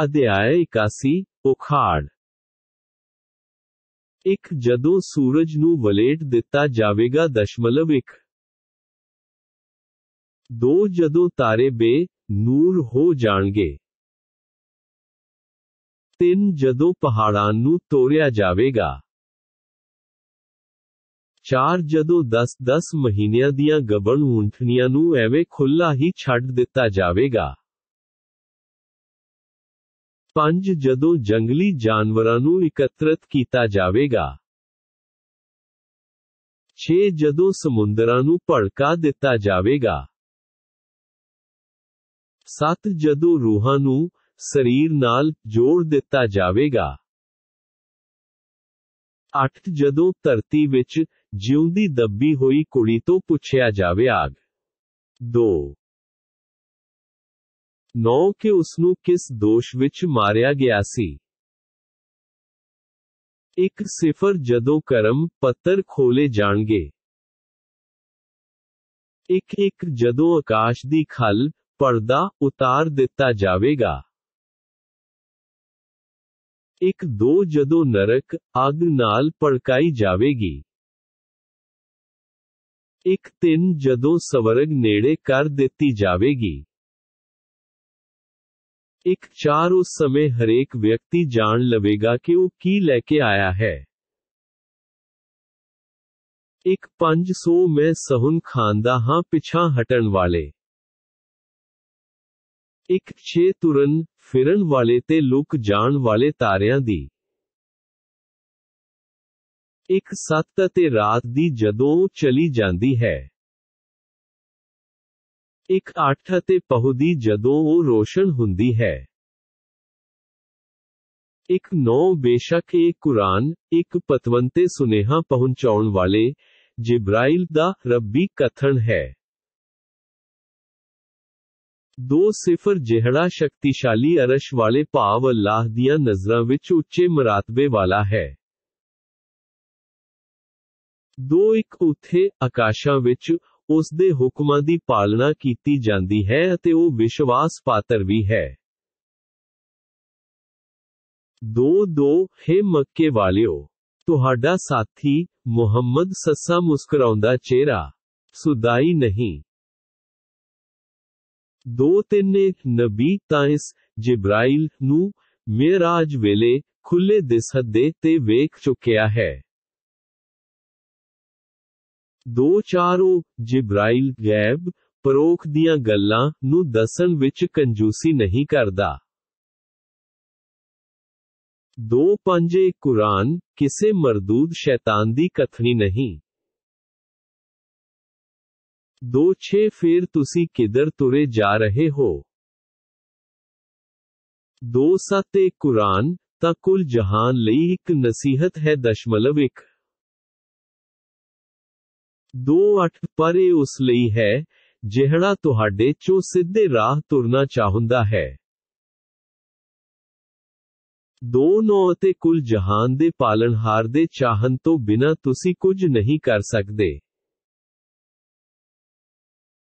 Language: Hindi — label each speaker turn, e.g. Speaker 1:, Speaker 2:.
Speaker 1: अध्याय इक्यासी उखाड़ एक जदों सूरज नलेट दिता जाएगा दशमलव एक दो जदों तारे बे नूर हो जाएंगे तीन जदो पहाड़ों तोड़िया जाएगा चार जदो दस दस महीनिया दबण ऊंठनिया एवं खुला ही छता जाएगा ਪੰਜ ਜਦੋਂ ਜੰਗਲੀ ਜਾਨਵਰਾਂ ਨੂੰ ਇਕੱਤਰਤ ਕੀਤਾ ਜਾਵੇਗਾ 6 ਜਦੋਂ ਸਮੁੰਦਰਾਂ ਨੂੰ ਭੜਕਾ ਦਿੱਤਾ ਜਾਵੇਗਾ 7 ਜਦੋਂ ਰੂਹਾਂ ਨੂੰ ਸਰੀਰ ਨਾਲ ਜੋੜ ਦਿੱਤਾ ਜਾਵੇਗਾ 8 ਜਦੋਂ ਧਰਤੀ ਵਿੱਚ ਜਿਉਂਦੀ ਦੱਬੀ ਹੋਈ ਕੁੜੀ ਤੋਂ ਪੁੱਛਿਆ ਜਾਵੇ ਆਗ 2 नौ के उसनु किस दोष विच मारिया गया सी एक सिफर जदो करम पत्र खोले जाणगे एक एक जदो आकाश दी खल पर्दा उतार दिता जाएगा एक दो जदो नरक अग नाल पड़काई जावेगी एक तीन जदो सवरग नेड़े कर देती जाएगी एक चार उस समय हरेक व्यक्ति जान लवेगा कि वो की लेके आया है एक पंज सौ मैं सहुन खांदा हां पिछा हटन वाले एक छे तुरन फिरन वाले ते लुक जान वाले तारिया दी एक सत्त ते रात दी जदों चली जाती है एक अठ पहुदी जदों ओ रोशन हुंदी है एक नौ बेशक ए कुरान एक पतवंते सुनेहा पहुंचाउन वाले जिब्राइल दा रब्बी कथन है दो सिफर जेहड़ा शक्तिशाली अरश वाले भाव अल्लाह दिया नजरां विच उच्चे मरातबे वाला है दो एक उथे आकाशा विच उस दे हुक्मां दी पालना कीती जांदी है ते ओ विश्वास पात्र भी है दो दो हे मक्के वालियो तुहाडा साथी मोहम्मद सस्सा मुस्कुराउंदा चेहरा सुदाई नहीं दो तीन नबी ताइस जिब्राइल नू मेराज वेले खुले दिसहदे ते वेख चुकया है दो चारो जिब्राइल गैब परोख दिया गल्ला नू दसन विच कंजूसी नहीं करदा दो पंजे कुरान किसे मरदूद शैतान दी कथनी नहीं दो छे फिर तुसी किधर तुरे जा रहे हो दो सत्ते कुरान ता कुल जहान लई एक नसीहत है दशमलव एक 2 8 ਪਰ ਇਹ ਉਸ ਲਈ ਹੈ ਜਿਹੜਾ ਤੁਹਾਡੇ ਚੋਂ ਸਿੱਧੇ ਰਾਹ ਤੁਰਨਾ ਚਾਹੁੰਦਾ ਹੈ 2 9 ਅਤੇ ਕੁੱਲ ਜਹਾਨ ਦੇ ਪਾਲਣਹਾਰ ਦੇ ਚਾਹਨ ਤੋਂ ਬਿਨਾ ਤੁਸੀਂ ਕੁਝ ਨਹੀਂ ਕਰ ਸਕਦੇ